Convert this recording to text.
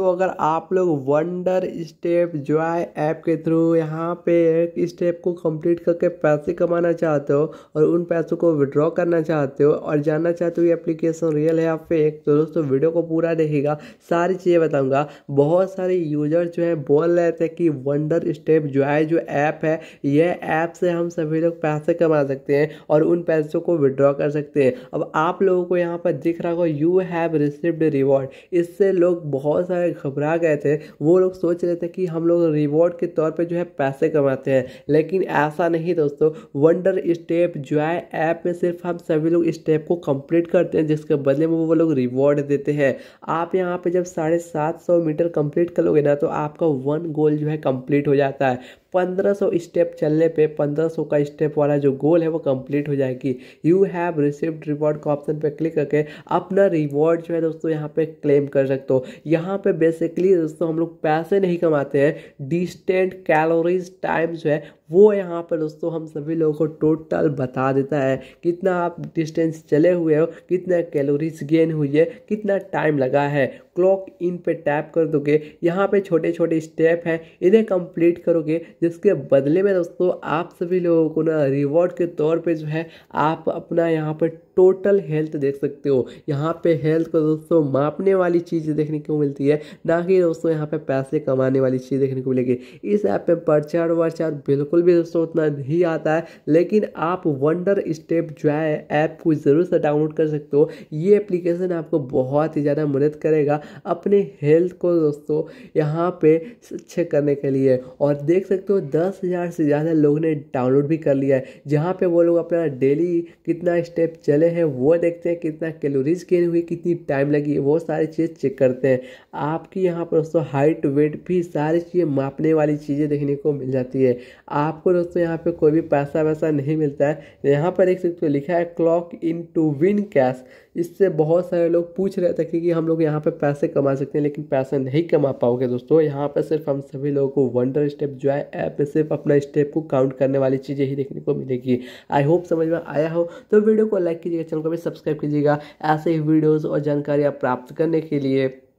दोस्तों अगर आप लोग वंडर स्टेप जॉय ऐप के थ्रू यहाँ पे एक स्टेप को कंप्लीट करके पैसे कमाना चाहते हो और उन पैसों को विड्रॉ करना चाहते हो और जानना चाहते हो ये एप्लीकेशन रियल है या फेक तो दोस्तों वीडियो को पूरा देखेगा सारी चीज़ें बताऊंगा बहुत सारे यूजर जो है बोल रहे थे कि वंडर स्टेप जॉय जो ऐप है यह ऐप से हम सभी लोग पैसे कमा सकते हैं और उन पैसों को विड्रॉ कर सकते हैं अब आप लोगों को यहाँ पर दिख रहा होगा यू हैव रिसिव्ड रिवॉर्ड इससे लोग बहुत सारे घबरा गए थे वो लोग सोच रहे थे कि हम लोग रिवॉर्ड के तौर पर जो है पैसे कमाते हैं लेकिन ऐसा नहीं दोस्तों वंडर स्टेप जॉय ऐप में सिर्फ हम सभी लोग स्टेप को कंप्लीट करते हैं जिसके बदले में वो लोग रिवॉर्ड देते हैं आप यहाँ पे जब साढ़े सात सौ मीटर कंप्लीट करोगे ना तो आपका वन गोल जो है कंप्लीट हो जाता है 1500 स्टेप चलने पे 1500 का स्टेप वाला जो गोल है वो कंप्लीट हो जाएगी यू हैव रिसिव्ड रिवॉर्ड का ऑप्शन पे क्लिक करके अपना रिवॉर्ड जो है दोस्तों यहाँ पे क्लेम कर सकते हो यहाँ पे बेसिकली दोस्तों हम लोग पैसे नहीं कमाते हैं डिस्टेंट कैलोरीज टाइम जो है वो यहाँ पर दोस्तों हम सभी लोगों को टोटल बता देता है कितना आप डिस्टेंस चले हुए हो कितना कैलोरीज गेन हुई है कितना टाइम लगा है क्लॉक इन पे टैप कर दोगे यहाँ पे छोटे छोटे स्टेप हैं इन्हें कंप्लीट करोगे जिसके बदले में दोस्तों आप सभी लोगों को ना रिवॉर्ड के तौर पे जो है आप अपना यहाँ पर टोटल हेल्थ देख सकते हो यहाँ पे हेल्थ को दोस्तों मापने वाली चीज़ देखने को मिलती है ना कि दोस्तों यहाँ पे पैसे कमाने वाली चीज़ देखने को मिलेगी इस ऐप पर प्रचार वर्चार बिल्कुल बिल्कुल भी दोस्तों उतना नहीं आता है लेकिन आप वंडर स्टेप जो है ऐप को ज़रूर से डाउनलोड कर सकते हो ये एप्लीकेशन आपको बहुत ही ज़्यादा मदद करेगा अपने हेल्थ को दोस्तों यहाँ पे अच्छे करने के लिए और देख सकते हो दस हज़ार से ज़्यादा लोगों ने डाउनलोड भी कर लिया है जहाँ पे वो लोग अपना डेली कितना स्टेप चले हैं वो देखते हैं कितना कैलोरीज गेन हुई कितनी टाइम लगी वो सारी चीज़ चेक करते हैं आपकी यहाँ पर दोस्तों हाइट वेट भी सारी चीज़ें मापने वाली चीज़ें देखने को मिल जाती है आप आपको दोस्तों यहाँ पे कोई भी पैसा वैसा नहीं मिलता है यहाँ पर एक सकते लिखा है clock in to win cash इससे बहुत सारे लोग पूछ रहे थे कि हम लोग यहाँ पे पैसे कमा सकते हैं लेकिन पैसा नहीं कमा पाओगे दोस्तों यहाँ पर सिर्फ हम सभी लोगों को वंडर स्टेप जो है ऐप में सिर्फ अपना स्टेप को काउंट करने वाली चीज़ें ही देखने को मिलेगी आई होप समझ में आया हो तो वीडियो को लाइक कीजिएगा चैनल को भी सब्सक्राइब कीजिएगा ऐसे ही वीडियोज़ और जानकारियाँ प्राप्त करने के लिए